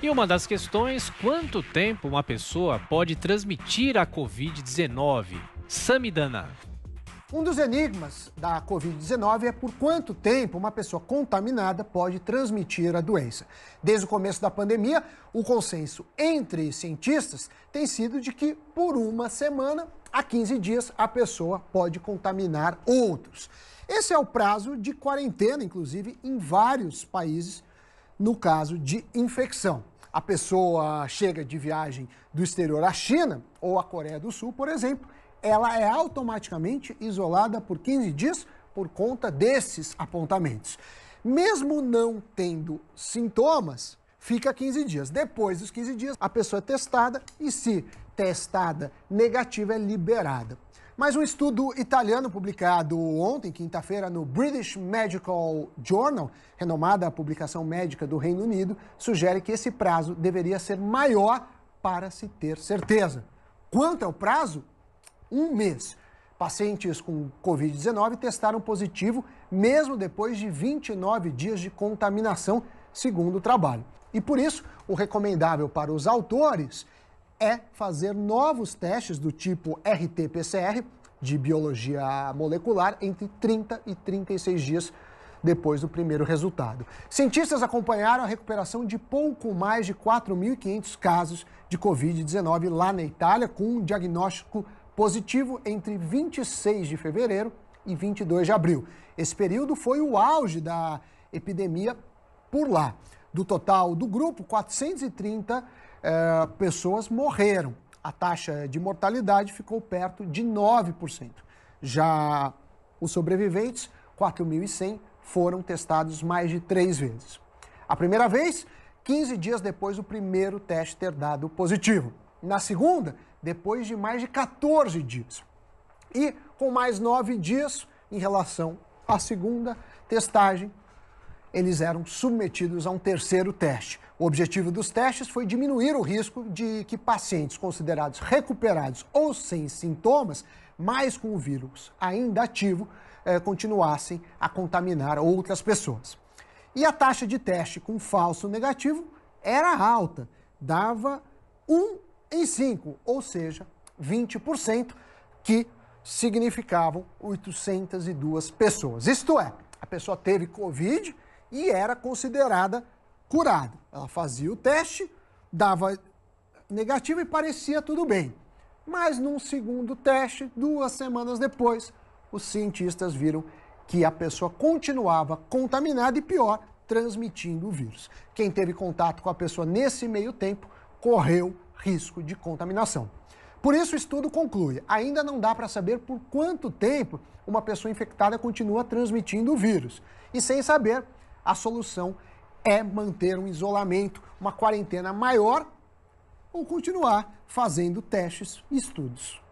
E uma das questões, quanto tempo uma pessoa pode transmitir a Covid-19? Samidana. Um dos enigmas da Covid-19 é por quanto tempo uma pessoa contaminada pode transmitir a doença. Desde o começo da pandemia, o consenso entre cientistas tem sido de que por uma semana a 15 dias a pessoa pode contaminar outros. Esse é o prazo de quarentena, inclusive, em vários países no caso de infecção. A pessoa chega de viagem do exterior à China ou à Coreia do Sul, por exemplo, ela é automaticamente isolada por 15 dias por conta desses apontamentos. Mesmo não tendo sintomas, fica 15 dias. Depois dos 15 dias, a pessoa é testada e, se testada negativa é liberada. Mas um estudo italiano publicado ontem, quinta-feira, no British Medical Journal, renomada publicação médica do Reino Unido, sugere que esse prazo deveria ser maior para se ter certeza. Quanto é o prazo? Um mês. Pacientes com Covid-19 testaram positivo mesmo depois de 29 dias de contaminação, segundo o trabalho. E por isso, o recomendável para os autores é fazer novos testes do tipo RT-PCR, de biologia molecular, entre 30 e 36 dias depois do primeiro resultado. Cientistas acompanharam a recuperação de pouco mais de 4.500 casos de Covid-19 lá na Itália, com um diagnóstico positivo entre 26 de fevereiro e 22 de abril. Esse período foi o auge da epidemia por lá. Do total do grupo, 430 é, pessoas morreram. A taxa de mortalidade ficou perto de 9%. Já os sobreviventes, 4.100, foram testados mais de três vezes. A primeira vez, 15 dias depois do primeiro teste ter dado positivo. Na segunda, depois de mais de 14 dias. E com mais nove dias em relação à segunda testagem, eles eram submetidos a um terceiro teste. O objetivo dos testes foi diminuir o risco de que pacientes considerados recuperados ou sem sintomas, mas com o vírus ainda ativo, eh, continuassem a contaminar outras pessoas. E a taxa de teste com falso negativo era alta, dava 1 em 5, ou seja, 20%, que significavam 802 pessoas. Isto é, a pessoa teve Covid, e era considerada curada. Ela fazia o teste, dava negativo e parecia tudo bem. Mas num segundo teste, duas semanas depois, os cientistas viram que a pessoa continuava contaminada e pior, transmitindo o vírus. Quem teve contato com a pessoa nesse meio tempo correu risco de contaminação. Por isso, o estudo conclui: ainda não dá para saber por quanto tempo uma pessoa infectada continua transmitindo o vírus. E sem saber a solução é manter um isolamento, uma quarentena maior ou continuar fazendo testes e estudos.